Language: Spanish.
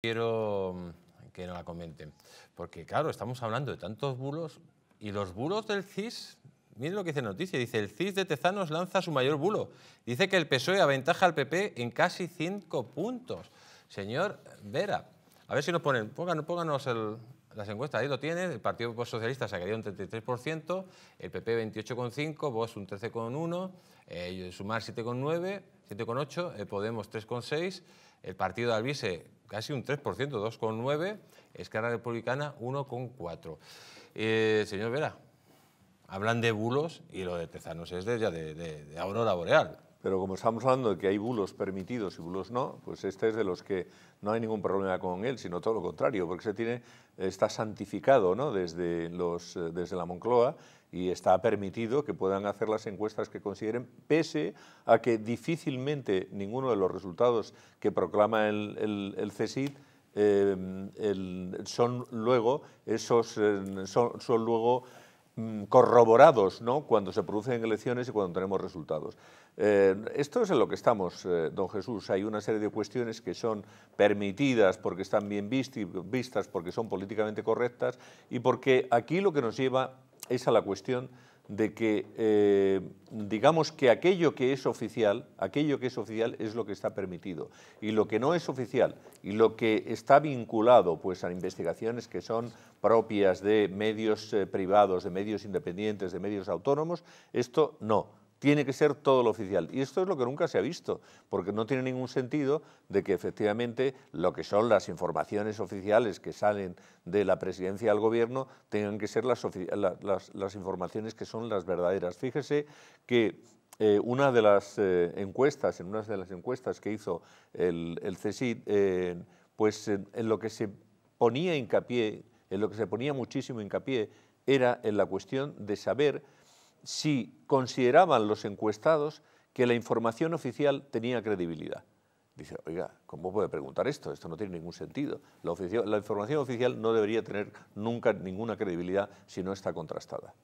Quiero mm, que no la comenten, porque claro, estamos hablando de tantos bulos y los bulos del CIS, miren lo que dice la noticia, dice el CIS de Tezanos lanza su mayor bulo, dice que el PSOE aventaja al PP en casi cinco puntos. Señor Vera, a ver si nos ponen, pónganos, las encuestas, ahí lo tienen, el Partido Socialista se ha un 33%, el PP 28,5%, vos un 13,1%, ellos eh, Sumar 7,9%, 7,8%, Podemos 3,6%, el Partido de Alvise casi un 3%, 2,9%, escala Republicana 1,4%. Eh, señor Vera, hablan de bulos y lo de Tezanos es de, ya de, de, de aurora boreal. Pero como estamos hablando de que hay bulos permitidos y bulos no, pues este es de los que no hay ningún problema con él, sino todo lo contrario, porque se tiene, está santificado ¿no? desde, los, eh, desde la Moncloa y está permitido que puedan hacer las encuestas que consideren, pese a que difícilmente ninguno de los resultados que proclama el, el, CSID eh, son luego esos, eh, son luego Mm, corroborados ¿no? cuando se producen elecciones y cuando tenemos resultados. Eh, esto es en lo que estamos, eh, don Jesús. Hay una serie de cuestiones que son permitidas porque están bien vistas, porque son políticamente correctas y porque aquí lo que nos lleva es a la cuestión de que, eh, digamos que aquello que es oficial, aquello que es oficial es lo que está permitido. Y lo que no es oficial y lo que está vinculado pues, a investigaciones que son propias de medios eh, privados, de medios independientes, de medios autónomos, esto no tiene que ser todo lo oficial. Y esto es lo que nunca se ha visto, porque no tiene ningún sentido de que efectivamente lo que son las informaciones oficiales que salen de la presidencia al gobierno tengan que ser las, informaciones que son las verdaderas. Fíjese que eh, una de las eh, encuestas, en una de las encuestas que hizo el, el eh, pues en lo que se ponía hincapié, en lo que se ponía muchísimo hincapié, era en la cuestión de saber si consideraban los encuestados que la información oficial tenía credibilidad. Dice, oiga, ¿cómo puede preguntar esto? Esto no tiene ningún sentido. La, la información oficial no debería tener nunca ninguna credibilidad si no está contrastada.